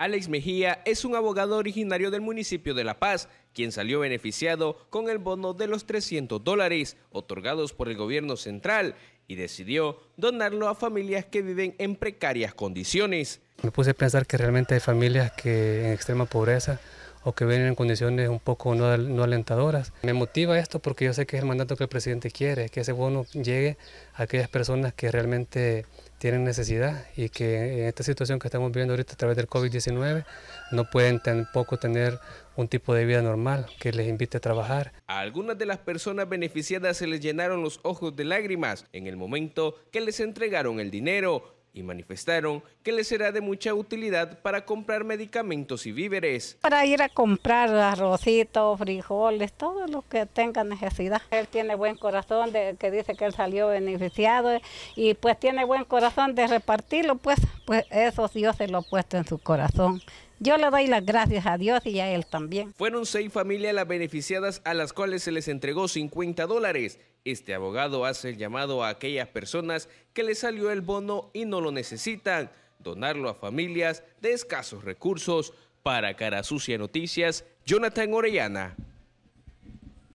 Alex Mejía es un abogado originario del municipio de La Paz, quien salió beneficiado con el bono de los 300 dólares otorgados por el gobierno central y decidió donarlo a familias que viven en precarias condiciones. Me puse a pensar que realmente hay familias que en extrema pobreza o que viven en condiciones un poco no, no, alentadoras. Me motiva esto porque yo sé que es el mandato que el presidente quiere, que ese bono llegue a aquellas personas que realmente tienen necesidad y que en esta situación que estamos viviendo ahorita a través del COVID-19 no pueden tampoco tener un tipo de vida normal que les invite a trabajar. A algunas de las personas beneficiadas se les llenaron los ojos de lágrimas en el momento que les entregaron el dinero y manifestaron que les será de mucha utilidad para comprar medicamentos y víveres. Para ir a comprar arrocitos, frijoles, todo lo que tenga necesidad. Él tiene buen corazón, de, que dice que él salió beneficiado y pues tiene buen corazón de repartirlo, pues pues eso Dios se lo ha puesto en su corazón. Yo le doy las gracias a Dios y a él también. Fueron seis familias las beneficiadas a las cuales se les entregó 50 dólares. Este abogado hace el llamado a aquellas personas que les salió el bono y no lo necesitan, donarlo a familias de escasos recursos. Para Cara Sucia Noticias, Jonathan Orellana.